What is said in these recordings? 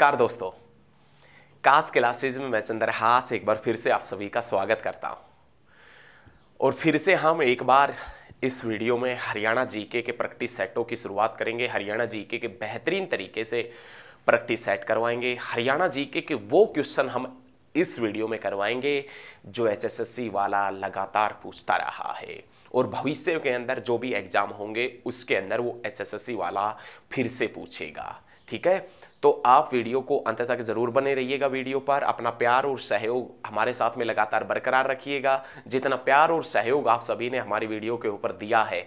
नमस्कार दोस्तों कास क्लासेज में मैं चंद्रहास एक बार फिर से आप सभी का स्वागत करता हूं और फिर से हम एक बार इस वीडियो में हरियाणा जीके के प्रैक्टिस सेटों की शुरुआत करेंगे हरियाणा जीके के बेहतरीन तरीके से प्रैक्टिस सेट करवाएंगे हरियाणा जीके के वो क्वेश्चन हम इस वीडियो में करवाएंगे जो एचएसएससी वाला लगातार पूछता रहा है और भविष्य के अंदर जो भी एग्ज़ाम होंगे उसके अंदर वो एचएसएससी वाला फिर से पूछेगा ठीक है तो आप वीडियो को अंत तक ज़रूर बने रहिएगा वीडियो पर अपना प्यार और सहयोग हमारे साथ में लगातार बरकरार रखिएगा जितना प्यार और सहयोग आप सभी ने हमारी वीडियो के ऊपर दिया है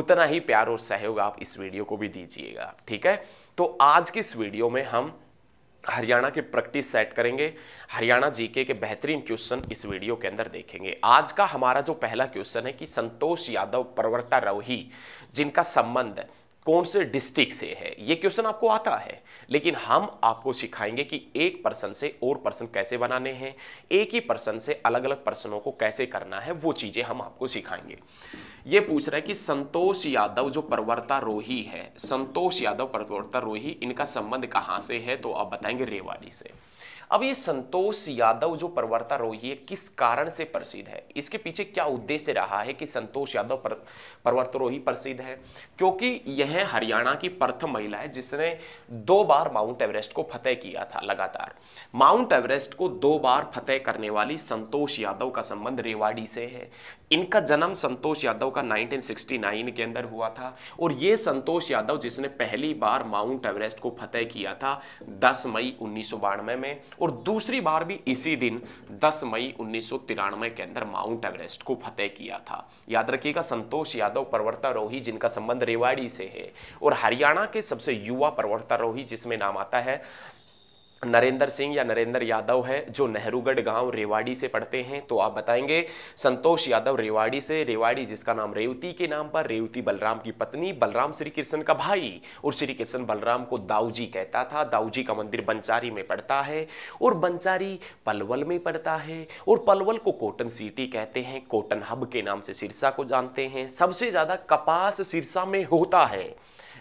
उतना ही प्यार और सहयोग आप इस वीडियो को भी दीजिएगा ठीक है तो आज की इस वीडियो में हम हरियाणा के प्रैक्टिस सेट करेंगे हरियाणा जीके के बेहतरीन क्वेश्चन इस वीडियो के अंदर देखेंगे आज का हमारा जो पहला क्वेश्चन है कि संतोष यादव प्रवर्ता रोही जिनका संबंध कौन से डिस्ट्रिक्ट से है ये क्वेश्चन आपको आता है लेकिन हम आपको सिखाएंगे कि एक पर्सन से और पर्सन कैसे बनाने हैं एक ही पर्सन से अलग अलग पर्सनों को कैसे करना है वो चीज़ें हम आपको सिखाएंगे ये पूछ रहा है कि संतोष यादव जो पर्वतारोही है संतोष यादव पर्वतारोही इनका संबंध कहाँ से है तो आप बताएंगे रेवाड़ी से अब ये संतोष यादव जो पर्वतारोही है किस कारण से प्रसिद्ध है इसके पीछे क्या उद्देश्य रहा है कि संतोष यादव पर, पर्वतारोही प्रसिद्ध है क्योंकि यह हरियाणा की प्रथम महिला है जिसने दो बार माउंट एवरेस्ट को फतेह किया था लगातार माउंट एवरेस्ट को दो बार फतेह करने वाली संतोष यादव का संबंध रेवाड़ी से है इनका जन्म संतोष यादव का 1969 के अंदर हुआ था और ये संतोष यादव जिसने पहली बार माउंट एवरेस्ट को फतेह किया था 10 मई उन्नीस में और दूसरी बार भी इसी दिन 10 मई उन्नीस के अंदर माउंट एवरेस्ट को फतेह किया था याद रखिएगा संतोष यादव पर्वतारोही जिनका संबंध रेवाड़ी से है और हरियाणा के सबसे युवा पर्वतारोही जिसमें नाम आता है नरेंद्र सिंह या नरेंद्र यादव है जो नेहरूगढ़ गांव रेवाड़ी से पढ़ते हैं तो आप बताएंगे संतोष यादव रेवाड़ी से रेवाड़ी जिसका नाम रेवती के नाम पर रेवती बलराम की पत्नी बलराम श्री कृष्ण का भाई और श्री कृष्ण बलराम को दाऊजी कहता था दाऊजी का मंदिर बंचारी में पड़ता है और बंचारी पलवल में पड़ता है और पलवल को कोटन सिटी कहते हैं कोटन हब के नाम से सिरसा को जानते हैं सबसे ज़्यादा कपास सिरसा में होता है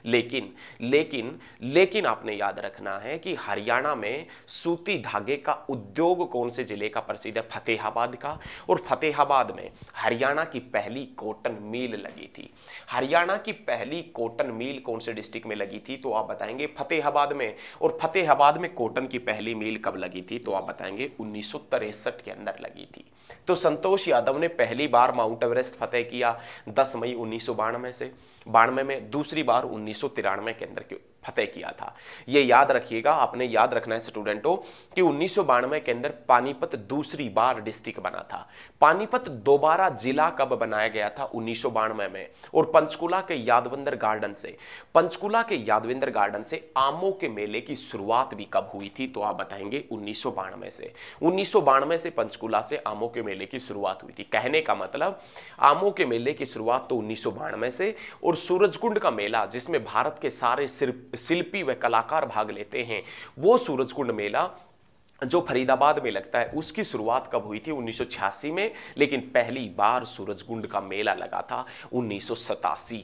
लेकिन लेकिन लेकिन आपने याद रखना है कि हरियाणा में सूती धागे का उद्योग कौन से जिले का प्रसिद्ध है फतेहाबाद का और फतेहाबाद में हरियाणा की पहली कॉटन मिल लगी थी हरियाणा की पहली कॉटन मिल कौन से डिस्ट्रिक्ट में लगी थी तो आप बताएंगे फतेहाबाद में और फतेहाबाद में कॉटन की पहली मिल कब लगी थी तो आप बताएंगे उन्नीस के अंदर लगी थी तो संतोष यादव ने पहली बार माउंट एवरेस्ट फतेह किया दस मई उन्नीस में से बानवे में दूसरी बार उन्नीस उन्नीस के अंदर के फतेह किया था ये याद रखिएगा आपने याद रखना है स्टूडेंटों कि उन्नीस के अंदर पानीपत दूसरी बार डिस्ट्रिक्ट बना था पानीपत दोबारा जिला कब बनाया गया था उन्नीस में और पंचकुला के यादवंदर गार्डन से पंचकुला के यादवेंद्र गार्डन से आमों के मेले की शुरुआत भी कब हुई थी तो आप बताएंगे उन्नीस से उन्नीस से पंचकुला से आमों के मेले की शुरुआत हुई थी कहने का मतलब आमों के मेले की शुरुआत तो उन्नीस से और सूरजकुंड का मेला जिसमें भारत के सारे सिर्फ शिल्पी व कलाकार भाग लेते हैं वो कुंड मेला जो फरीदाबाद में लगता है उसकी शुरुआत कब हुई थी 1986 में लेकिन पहली बार सूरजगुंड का मेला लगा था उन्नीस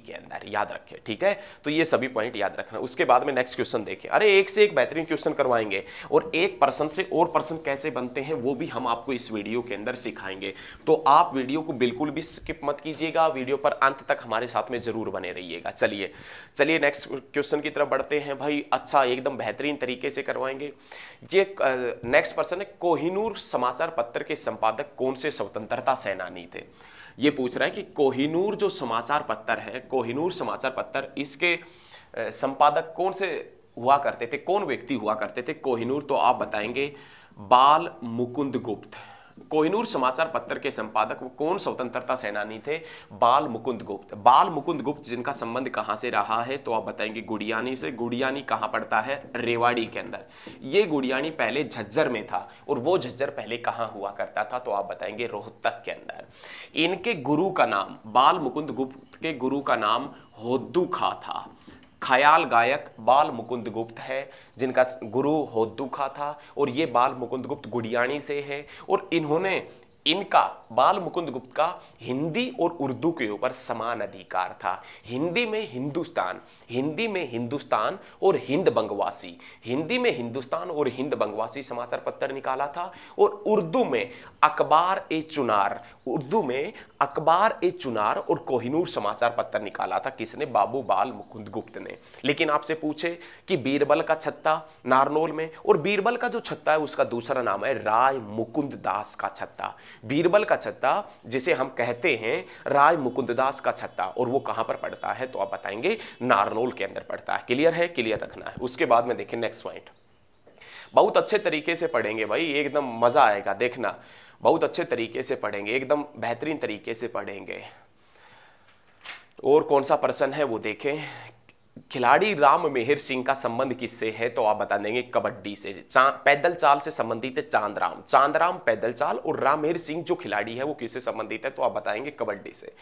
के अंदर याद रखें ठीक है तो ये सभी पॉइंट याद रखना उसके बाद में नेक्स्ट क्वेश्चन देखें अरे एक से एक बेहतरीन क्वेश्चन करवाएंगे और एक पर्सन से और पर्सन कैसे बनते हैं वो भी हम आपको इस वीडियो के अंदर सिखाएंगे तो आप वीडियो को बिल्कुल भी स्किप मत कीजिएगा वीडियो पर अंत तक हमारे साथ में जरूर बने रहिएगा चलिए चलिए नेक्स्ट क्वेश्चन की तरफ बढ़ते हैं भाई अच्छा एकदम बेहतरीन तरीके से करवाएंगे ये नेक्स्ट पर्सन है कोहिनूर समाचार पत्र के संपादक कौन से स्वतंत्रता सेनानी थे ये पूछ रहे हैं कि कोहिनूर जो समाचार पत्र है कोहिनूर समाचार पत्र इसके संपादक कौन से हुआ करते थे कौन व्यक्ति हुआ करते थे कोहिनूर तो आप बताएंगे बाल मुकुंद गुप्त कोहिनूर समाचार पत्र के संपादक वो कौन स्वतंत्रता सेनानी थे बाल मुकुंद गुप्त बाल मुकुंद गुप्त जिनका संबंध कहां से रहा है तो आप बताएंगे गुड़ियानी से गुड़ियानी कहां पड़ता है रेवाड़ी के अंदर ये गुड़ियानी पहले झज्जर में था और वो झज्जर पहले कहां हुआ करता था तो आप बताएंगे रोहतक के अंदर इनके गुरु का नाम बाल मुकुंद गुप्त के गुरु का नाम होद्दू खा था ख्याल गायक बाल मुकुंद गुप्त है जिनका गुरु होदुखा था और ये बाल मुकुंद गुप्त गुड़ियाणी से है और इन्होंने इनका बाल मुकुंद गुप्त का हिंदी और उर्दू के ऊपर समान अधिकार था हिंदी में हिंदुस्तान हिंदी में हिंदुस्तान और हिंद बंगवासी हिंदी में हिंदुस्तान और हिंद बंगवासी समाचार पत्र निकाला था और उर्दू में अखबार ए चुनार उर्दू में अखबार ए चुनार और कोहिनूर समाचार पत्र निकाला था किसने बाबू बाल मुकुंद गुप्त ने लेकिन आपसे पूछे कि बीरबल का छत्ता नारनोल में और बीरबल का जो छत्ता है उसका दूसरा नाम है राय मुकुंद दास का छत्ता बीरबल का छत्ता जिसे हम कहते हैं राय मुकुंद दास का छत्ता और वो कहाँ पर पड़ता है तो आप बताएंगे नारनोल के अंदर पड़ता है क्लियर है क्लियर रखना है उसके बाद में देखें नेक्स्ट पॉइंट बहुत अच्छे तरीके से पढ़ेंगे भाई एकदम मजा आएगा देखना बहुत अच्छे तरीके से पढ़ेंगे एकदम बेहतरीन तरीके से पढ़ेंगे और कौन सा पर्सन है वो देखें खिलाड़ी राम मेहर सिंह का संबंध किससे है तो आप बता देंगे कबड्डी से चा, पैदल चाल से संबंधित है चांद राम चांद राम पैदल चाल और राम मेहर सिंह जो खिलाड़ी है वो किससे संबंधित है तो आप बताएंगे कबड्डी से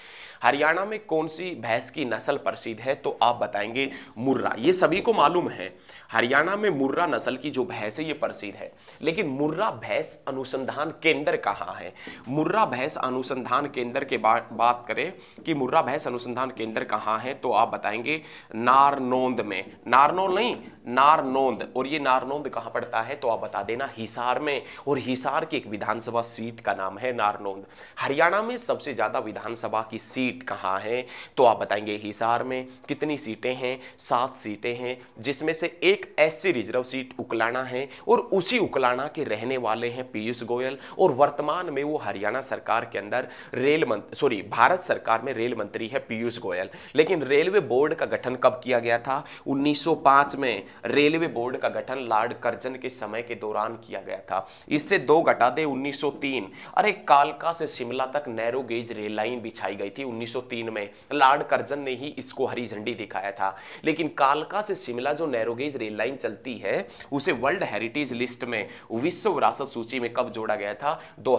हरियाणा में कौन सी भैंस की नस्ल प्रसिद्ध है तो आप बताएंगे मुर्रा ये सभी को मालूम है हरियाणा में मुर्रा नस्ल की जो भैंस है ये प्रसिद्ध है लेकिन मुर्रा भैंस अनुसंधान केंद्र कहाँ है मुर्रा भैंस अनुसंधान केंद्र के बात करें कि मुर्रा भैंस अनुसंधान केंद्र कहाँ है तो आप बताएंगे ना नारनोंद में नारनोल नहीं नारनोंद और ये नारनोंद कहाँ पड़ता है तो आप बता देना हिसार में और हिसार की एक विधानसभा सीट का नाम है नारनोंद हरियाणा में सबसे ज़्यादा विधानसभा की सीट कहाँ है तो आप बताएंगे हिसार में कितनी सीटें हैं सात सीटें हैं जिसमें से एक ऐसी रिजर्व सीट उकलाना है और उसी उकलाना के रहने वाले हैं पीयूष गोयल और वर्तमान में वो हरियाणा सरकार के अंदर रेल मंत्री सॉरी भारत सरकार में रेल मंत्री है पीयूष गोयल लेकिन रेलवे बोर्ड का गठन कब किया किया गया था 1905 में रेलवे बोर्ड का गठन लॉर्ड कर्जन के समय के दौरान किया गया था इससे दो घटा दे 1903 अरे कालका से शिमला तक नैरो गेज रेल लाइन बिछाई गई थी 1903 में लॉर्ड कर्जन ने ही इसको हरी झंडी दिखाया था लेकिन कालका से शिमला जो नैरो गेज रेल लाइन चलती है उसे वर्ल्ड हेरिटेज लिस्ट में विश्व विरासत सूची में कब जोड़ा गया था दो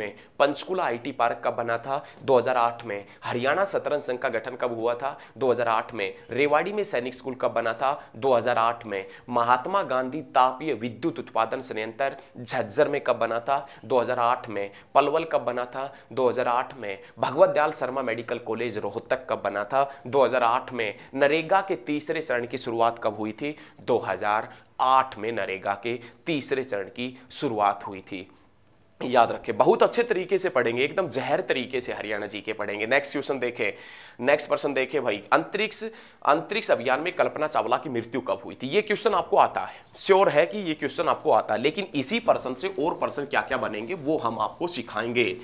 में पंचकुला आईटी पार्क कब बना था 2008 में हरियाणा शतरंज संघ का गठन कब हुआ था 2008 में रेवाड़ी में सैनिक स्कूल कब बना था 2008 में महात्मा गांधी तापीय विद्युत उत्पादन संयंत्र झज्जर में कब बना था 2008 में पलवल कब बना था 2008 में भगवत दयाल शर्मा मेडिकल कॉलेज रोहतक कब बना था 2008 में नरेगा के तीसरे चरण की शुरुआत कब हुई थी 2008 में नरेगा के तीसरे चरण की शुरुआत हुई थी याद रखें बहुत अच्छे तरीके से पढ़ेंगे एकदम जहर तरीके से हरियाणा जी के पढ़ेंगे नेक्स्ट क्वेश्चन देखें नेक्स्ट पर्सन देखें भाई अंतरिक्ष अंतरिक्ष अभियान में कल्पना चावला की मृत्यु कब हुई थी ये क्वेश्चन आपको आता है श्योर है कि ये क्वेश्चन आपको आता है लेकिन इसी पर्सन से और पर्सन क्या क्या बनेंगे वो हम आपको सिखाएंगे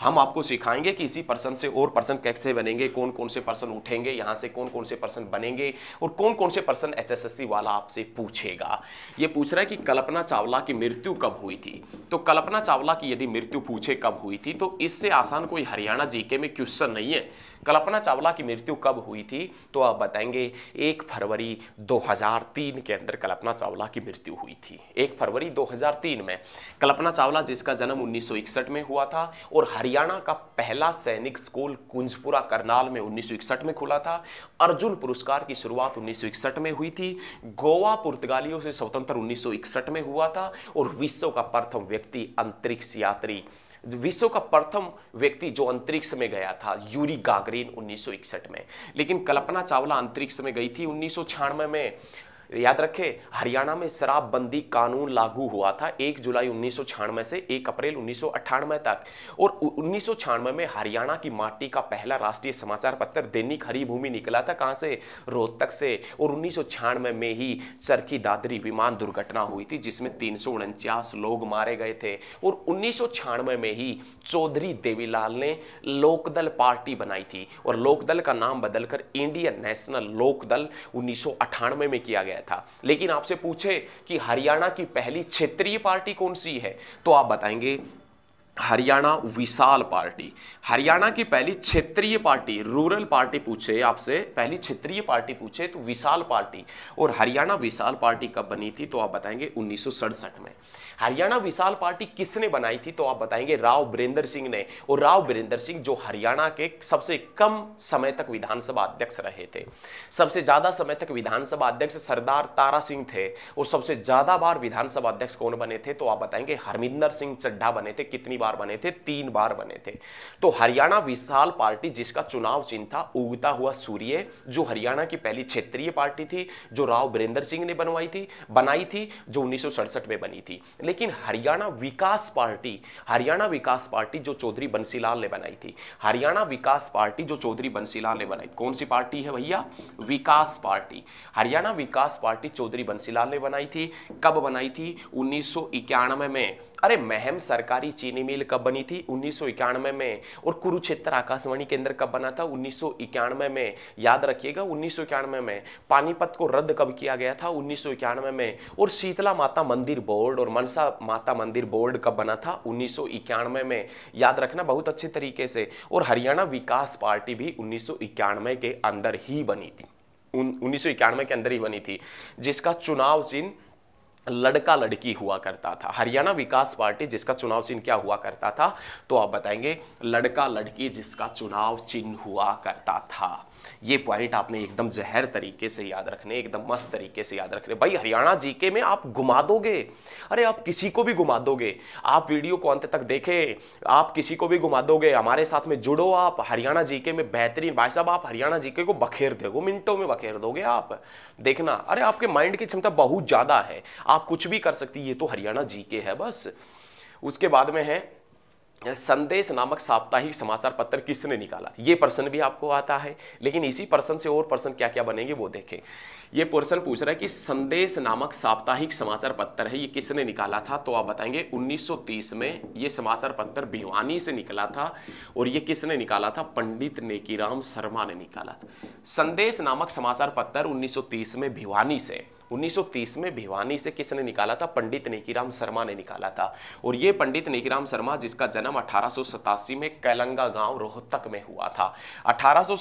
हम आपको सिखाएंगे कि इसी पर्सन से और पर्सन कैसे बनेंगे कौन कौन से पर्सन उठेंगे यहाँ से कौन कौन से पर्सन बनेंगे और कौन कौन से पर्सन एचएसएससी वाला आपसे पूछेगा ये पूछ रहा है कि कल्पना चावला की मृत्यु कब हुई थी तो कल्पना चावला की यदि मृत्यु पूछे कब हुई थी तो इससे आसान कोई हरियाणा जीके में क्वेश्चन नहीं है कल्पना चावला की मृत्यु कब हुई थी तो आप बताएंगे एक फरवरी 2003 के अंदर कल्पना चावला की मृत्यु हुई थी एक फरवरी 2003 में कल्पना चावला जिसका जन्म 1961 में हुआ था और हरियाणा का पहला सैनिक स्कूल कुंजपुरा करनाल में 1961 में खुला था अर्जुन पुरस्कार की शुरुआत 1961 में हुई थी गोवा पुर्तगालियों से स्वतंत्र उन्नीस में हुआ था और विश्व का प्रथम व्यक्ति अंतरिक्ष यात्री विश्व का प्रथम व्यक्ति जो अंतरिक्ष में गया था यूरी गागरीन 1961 में लेकिन कल्पना चावला अंतरिक्ष में गई थी उन्नीस में याद रखे हरियाणा में शराबबंदी कानून लागू हुआ था एक जुलाई उन्नीस से एक अप्रैल उन्नीस तक और उन्नीस में हरियाणा की माटी का पहला राष्ट्रीय समाचार पत्र दैनिक हरिभूमि निकला था कहाँ से रोहतक से और उन्नीस में ही चरखी दादरी विमान दुर्घटना हुई थी जिसमें तीन लोग मारे गए थे और उन्नीस में ही चौधरी देवीलाल ने लोकदल पार्टी बनाई थी और लोकदल का नाम बदलकर इंडियन नेशनल लोकदल उन्नीस में किया गया गया था लेकिन आपसे पूछे कि हरियाणा की पहली क्षेत्रीय पार्टी कौन सी है तो आप बताएंगे हरियाणा विशाल पार्टी हरियाणा की पहली क्षेत्रीय पार्टी रूरल पार्टी पूछे आपसे पहली क्षेत्रीय पार्टी पूछे तो विशाल पार्टी और हरियाणा विशाल पार्टी कब बनी थी तो आप बताएंगे उन्नीस में हरियाणा विशाल पार्टी किसने बनाई थी तो आप बताएंगे राव बीरेंद्र सिंह ने और राव बीरेंद्र सिंह जो हरियाणा के सबसे कम समय तक विधानसभा अध्यक्ष रहे थे सबसे ज्यादा समय तक विधानसभा अध्यक्ष सरदार तारा सिंह थे और सबसे ज्यादा बार विधानसभा अध्यक्ष कौन बने थे तो आप बताएंगे हरमिंदर सिंह चड्ढा बने थे कितनी बार बने थे तीन बार बने थे तो हरियाणा विशाल पार्टी जिसका चुनाव चिन्ह था उगता हुआ सूर्य जो हरियाणा की पहली क्षेत्रीय पार्टी थी जो राव बीरेंद्र सिंह ने बनवाई थी बनाई थी जो उन्नीस में बनी थी लेकिन हरियाणा विकास पार्टी हरियाणा विकास पार्टी जो चौधरी बंसीलाल ने बनाई थी हरियाणा विकास पार्टी जो चौधरी बंसीलाल ने बनाई कौन सी पार्टी है भैया विकास पार्टी हरियाणा विकास पार्टी चौधरी बंसीलाल ने बनाई थी कब बनाई थी उन्नीस में अरे महम सरकारी चीनी मिल कब बनी थी उन्नीस में और कुरुक्षेत्र आकाशवाणी केंद्र कब बना था उन्नीस में याद रखिएगा उन्नीस में पानीपत को रद्द कब किया गया था उन्नीस में और शीतला माता मंदिर बोर्ड और मनसा माता मंदिर बोर्ड कब बना था उन्नीस में याद रखना बहुत अच्छे तरीके से और हरियाणा विकास पार्टी भी उन्नीस के अंदर ही बनी थी उन्नीस के अंदर ही बनी थी जिसका चुनाव चिन्ह लड़का लड़की हुआ करता था हरियाणा विकास पार्टी जिसका चुनाव चिन्ह क्या हुआ करता था तो आप बताएंगे लड़का लड़की जिसका चुनाव चिन्ह हुआ करता था ये पॉइंट आपने एकदम जहर तरीके से याद रखने एकदम मस्त तरीके से याद रखने भाई हरियाणा जीके में आप घुमा दोगे अरे आप किसी को भी घुमा दोगे आप वीडियो को अंत तक देखें आप किसी को भी घुमा दोगे हमारे साथ में जुड़ो आप हरियाणा जीके में बेहतरीन भाई साहब आप हरियाणा जीके को बखेर दोगे मिनटों में बखेर दोगे आप देखना अरे आपके माइंड की क्षमता बहुत ज़्यादा है आप कुछ भी कर सकती ये तो हरियाणा जीके है बस उसके बाद में है संदेश नामक साप्ताहिक समाचार पत्र किसने निकाला ये प्रश्न भी आपको आता है लेकिन इसी प्रश्न से और प्रश्न क्या क्या बनेंगे वो देखें ये प्रश्न पूछ रहा है कि संदेश नामक साप्ताहिक समाचार पत्र है ये किसने निकाला था तो आप बताएंगे 1930 में ये समाचार पत्र भिवानी से निकला था और ये किसने निकाला था पंडित नेकीराम शर्मा ने निकाला था संदेश नामक समाचार पत्र उन्नीस में भिवानी से 1930 में भिवानी से किसने निकाला था पंडित नेकीराम शर्मा ने निकाला था और ये पंडित नेकीराम शर्मा जिसका जन्म अठारह में कैलंगा गांव रोहतक में हुआ था अठारह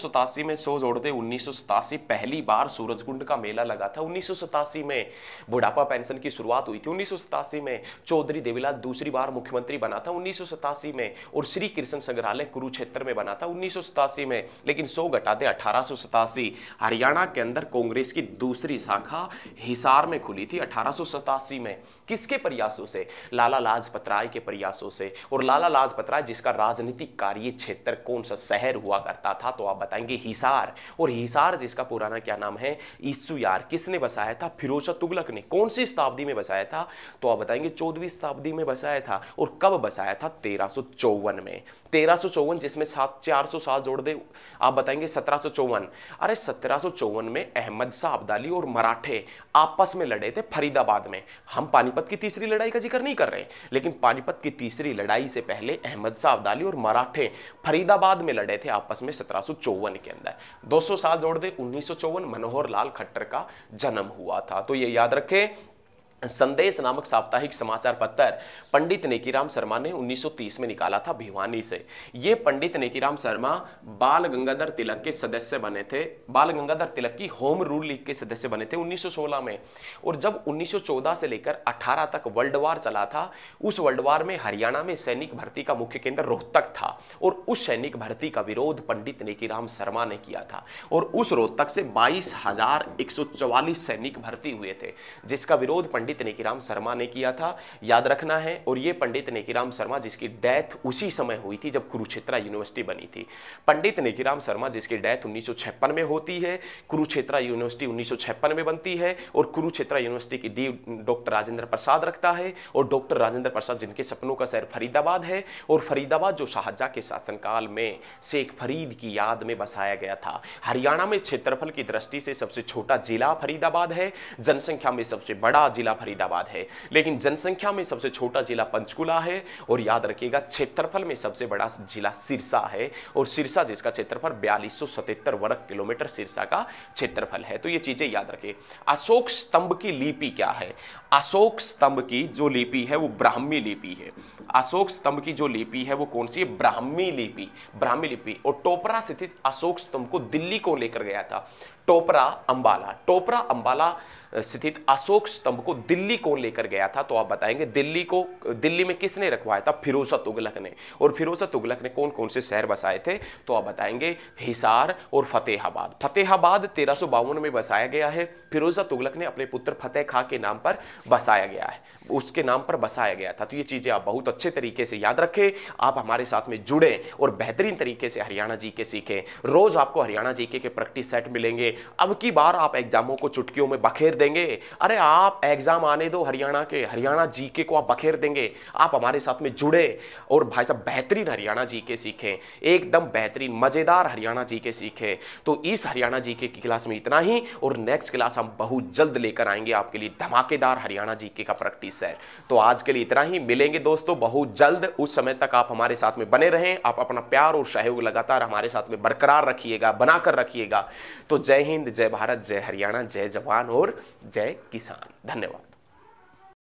में सो जोड़ते उन्नीस पहली बार सूरजकुंड का मेला लगा था उन्नीस में बुढ़ापा पेंशन की शुरुआत हुई थी उन्नीस में चौधरी देवीलाल दूसरी बार मुख्यमंत्री बना था उन्नीस में और श्री कृष्ण संग्रहालय कुरुक्षेत्र में बना था उन्नीस में लेकिन सो घटाते अठारह हरियाणा के अंदर कांग्रेस की दूसरी शाखा हिसार में खुली थी अठारह में किसके प्रयासों से लाला लाजपत राय के प्रयासों से और लाला लाजपत राय जिसका राजनीतिक कार्य क्षेत्र कौन सा शहर हुआ करता था तो आप बताएंगे हिसार और हिसार जिसका पुराना क्या नाम है ईसुयार किसने बसाया था फिरोजा तुगलक ने कौन सी शताब्दी में बसाया था तो आप बताएंगे चौदहवीं शताब्दी में बसाया था और कब बसाया था तेरह में तेरह जिसमें सात चार सौ सात जोड़ दे आप बताएंगे सत्रह अरे सत्रह में अहमद शाह अब्दाली और मराठे आपस में लड़े थे फरीदाबाद में हम पानीपत की तीसरी लड़ाई का जिक्र नहीं कर रहे लेकिन पानीपत की तीसरी लड़ाई से पहले अहमद शाह अब्दाली और मराठे फरीदाबाद में लड़े थे आपस में सत्रह के अंदर दो साल जोड़ दे उन्नीस मनोहर लाल खट्टर का जन्म हुआ था तो ये याद रखें संदेश नामक साप्ताहिक समाचार पत्र पंडित नेकीराम शर्मा ने 1930 में निकाला था भिवानी से ये पंडित नेकीराम शर्मा बाल गंगाधर तिलक के सदस्य बने थे बाल गंगाधर तिलक की होम रूल लीग के सदस्य बने थे 1916 में और जब 1914 से लेकर 18 तक वर्ल्ड वार चला था उस वर्ल्ड वार में हरियाणा में सैनिक भर्ती का मुख्य केंद्र रोहतक था और उस सैनिक भर्ती का विरोध पंडित नेकीराम शर्मा ने किया था और उस रोहतक से बाईस सैनिक भर्ती हुए थे जिसका विरोध पंडित पंडित नेकीराम शर्मा ने किया था याद रखना है और ये पंडित नेकीराम शर्मा जिसकी डेथ उसी समय हुई थी जब कुरुक्षेत्रा यूनिवर्सिटी बनी थी पंडित नेकीराम शर्मा जिसकी डेथ उन्नीस में होती है कुरुक्षेत्रा यूनिवर्सिटी उन्नीस में बनती है और कुरुक्षेत्रा यूनिवर्सिटी की डी डॉक्टर राजेंद्र प्रसाद रखता है और डॉक्टर राजेंद्र प्रसाद जिनके सपनों का शहर फरीदाबाद है और फरीदाबाद जो शाहजहाँ के शासनकाल में शेख फरीद की याद में बसाया गया था हरियाणा में क्षेत्रफल की दृष्टि से सबसे छोटा जिला फरीदाबाद है जनसंख्या में सबसे बड़ा जिला जिला फरीदाबाद है लेकिन जनसंख्या में सबसे छोटा जिला पंचकुला है और याद रखिएगा क्षेत्रफल में सबसे बड़ा जिला सिरसा है और सिरसा जिसका क्षेत्रफल बयालीस वर्ग किलोमीटर सिरसा का क्षेत्रफल है तो ये चीजें याद रखे अशोक स्तंभ की लिपि क्या है अशोक स्तंभ की जो लिपि है वो ब्राह्मी लिपि है अशोक स्तंभ की जो लिपि है वो कौन सी है ब्राह्मी लिपि ब्राह्मी लिपि और टोपरा स्थित अशोक स्तंभ को दिल्ली को लेकर गया था टोपरा अंबाला टोपरा अंबाला स्थित अशोक स्तंभ को दिल्ली कौन लेकर गया था तो आप बताएंगे दिल्ली को दिल्ली में किसने रखवाया था फिरोजा तुगलक ने और फिरोजा तुगलक ने कौन कौन से शहर बसाए थे तो आप बताएंगे हिसार और फतेहाबाद फतेहाबाद तेरह में बसाया गया है फिरोजा तुगलक ने अपने पुत्र फतेह खा के नाम पर बसाया गया है उसके नाम पर बसाया गया था तो ये चीज़ें आप बहुत अच्छे तरीके से याद रखें आप हमारे साथ में जुड़ें और बेहतरीन तरीके से हरियाणा जी के सीखें रोज़ आपको हरियाणा जी के प्रैक्टिस सेट मिलेंगे अब की बार आप एग्जामों को चुटकियों में बखेर देंगे अरे आप एग्जाम आने दो हरियाणा के हरियाणा जी को आप बखेर देंगे आप हमारे साथ में जुड़े और भाई साहब बेहतरीन हरियाणा जी के सीखें एकदम बेहतरीन मज़ेदार हरियाणा जी के सीखें तो इस हरियाणा जी की क्लास में इतना ही और नेक्स्ट क्लास हम बहुत जल्द लेकर आएंगे आपके लिए धमाकेदार हरियाणा जी का प्रैक्टिस है तो आज के लिए इतना ही मिलेंगे दोस्तों बहुत जल्द उस समय तक आप हमारे साथ में बने रहें आप अपना प्यार और सहयोग लगातार हमारे साथ में बरकरार रखिएगा बनाकर रखिएगा तो जय हिंद जय भारत जय हरियाणा जय जवान और जय किसान धन्यवाद